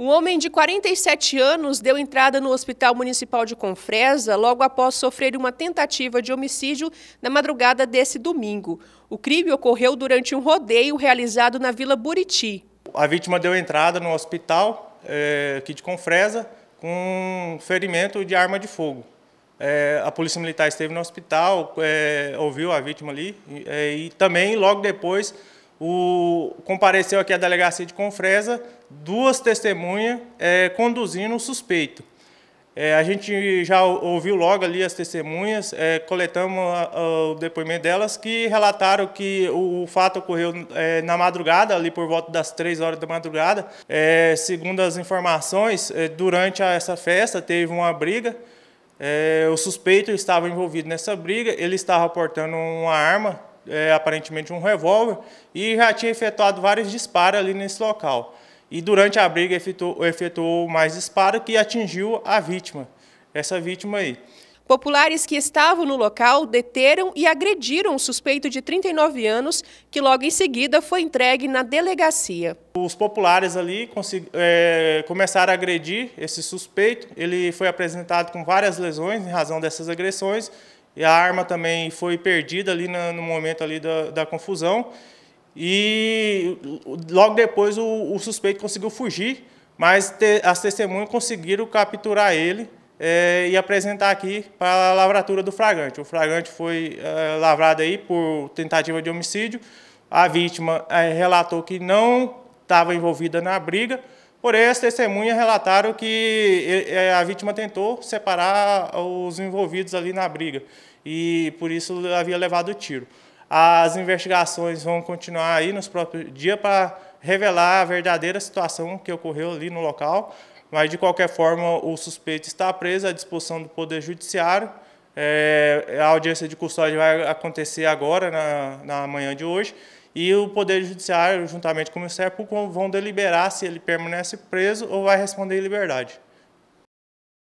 Um homem de 47 anos deu entrada no Hospital Municipal de Confresa logo após sofrer uma tentativa de homicídio na madrugada desse domingo. O crime ocorreu durante um rodeio realizado na Vila Buriti. A vítima deu entrada no hospital é, aqui de Confresa com ferimento de arma de fogo. É, a Polícia Militar esteve no hospital, é, ouviu a vítima ali e também logo depois o, compareceu aqui à delegacia de Confresa duas testemunhas é, conduzindo o suspeito. É, a gente já ouviu logo ali as testemunhas, é, coletamos a, a, o depoimento delas, que relataram que o, o fato ocorreu é, na madrugada, ali por volta das três horas da madrugada. É, segundo as informações, é, durante a, essa festa teve uma briga. o suspeito estava envolvido nessa briga, ele estava portando uma arma é, aparentemente um revólver, e já tinha efetuado vários disparos ali nesse local. E durante a briga efetuou, efetuou mais disparos que atingiu a vítima, essa vítima aí. Populares que estavam no local deteram e agrediram o suspeito de 39 anos, que logo em seguida foi entregue na delegacia. Os populares ali é, começaram a agredir esse suspeito. Ele foi apresentado com várias lesões em razão dessas agressões e a arma também foi perdida ali no momento ali da, da, confusão. E logo depois o, o suspeito conseguiu fugir, mas te, as testemunhas conseguiram capturar ele é, e apresentar aqui para a lavratura do flagrante. O flagrante foi é, lavrado aí por tentativa de homicídio. A vítima é, relatou que não estava envolvida na briga, Porém, as testemunhas relataram que a vítima tentou separar os envolvidos ali na briga e por isso havia levado o tiro. As investigações vão continuar aí nos próprios dias para revelar a verdadeira situação que ocorreu ali no local, mas de qualquer forma o suspeito está preso à disposição do Poder Judiciário. É, a audiência de custódia vai acontecer agora, na, na manhã de hoje e o Poder Judiciário, juntamente com o Ministério Público, vão deliberar se ele permanece preso ou vai responder em liberdade.